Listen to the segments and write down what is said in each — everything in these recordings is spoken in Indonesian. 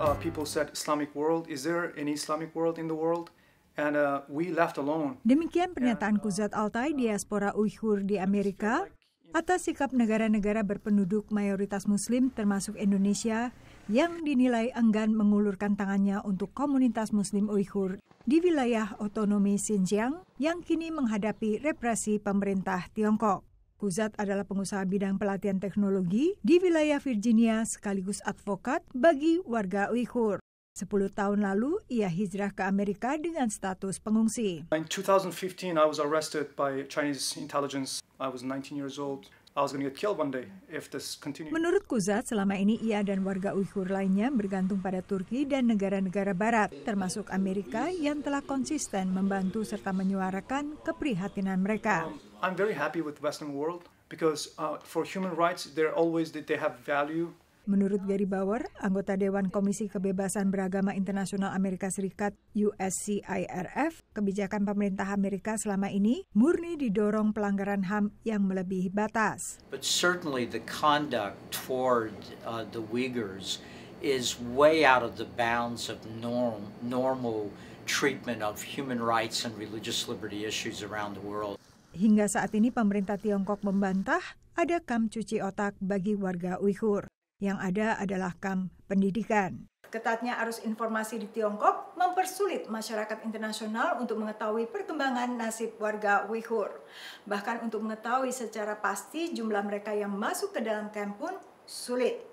uh, people said Islamic world. Is there any Islamic world in the world? And uh, we left alone. Demikian pernyataan uh, Kuzat Altai, uh, diaspora Uighur di Amerika, atas sikap negara-negara berpenduduk mayoritas Muslim termasuk Indonesia yang dinilai enggan mengulurkan tangannya untuk komunitas Muslim Uighur di wilayah otonomi Xinjiang yang kini menghadapi represi pemerintah Tiongkok. Kuzat adalah pengusaha bidang pelatihan teknologi di wilayah Virginia sekaligus advokat bagi warga Uighur. Sepuluh tahun lalu, ia hijrah ke Amerika dengan status pengungsi. Menurut Kuzat, selama ini ia dan warga Uighur lainnya bergantung pada Turki dan negara-negara barat, termasuk Amerika yang telah konsisten membantu serta menyuarakan keprihatinan mereka. I'm very happy with Western world because uh, for human rights, they're always they have value. Menurut Gary Bauer, anggota Dewan Komisi Kebebasan Beragama Internasional Amerika Serikat USCIRF, kebijakan pemerintah Amerika selama ini murni didorong pelanggaran HAM yang melebihi batas. But certainly the conduct toward uh, the Uyghurs is way out of the bounds of norm, normal treatment of human rights and religious liberty issues around the world. Hingga saat ini pemerintah Tiongkok membantah ada kam cuci otak bagi warga Uighur. Yang ada adalah kam pendidikan. Ketatnya arus informasi di Tiongkok mempersulit masyarakat internasional untuk mengetahui perkembangan nasib warga Uighur. Bahkan untuk mengetahui secara pasti jumlah mereka yang masuk ke dalam kamp pun sulit.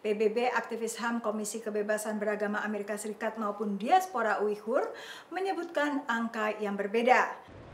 PBB aktivis HAM Komisi Kebebasan Beragama Amerika Serikat maupun diaspora Uighur menyebutkan angka yang berbeda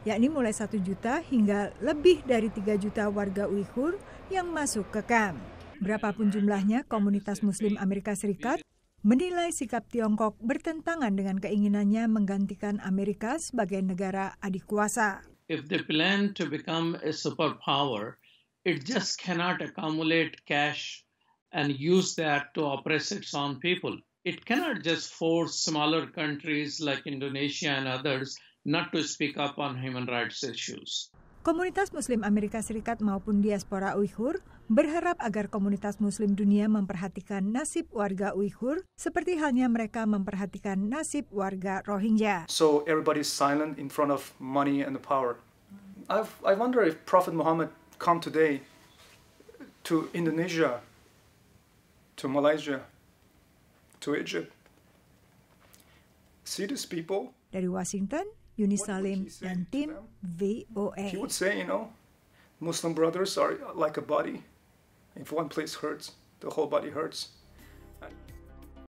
yakni mulai 1 juta hingga lebih dari 3 juta warga Uighur yang masuk ke kamp. Berapapun jumlahnya, komunitas muslim Amerika Serikat menilai sikap Tiongkok bertentangan dengan keinginannya menggantikan Amerika sebagai negara adik kuasa. If they plan to become a superpower, it just cannot accumulate cash and use that to oppress its own people. It cannot just force smaller countries like Indonesia and others not to speak up on human rights issues. Komunitas Muslim Amerika Serikat maupun diaspora Uighur berharap agar komunitas Muslim dunia memperhatikan nasib warga Uighur seperti halnya mereka memperhatikan nasib warga Rohingya. So everybody is silent in front of money and the power. I've, I wonder if Prophet Muhammad come today to Indonesia, to Malaysia, to Egypt. See these people? Dari Washington, Unisalim and VOA. He would say, you know, Muslim brothers are like a body. If one place hurts, the whole body hurts.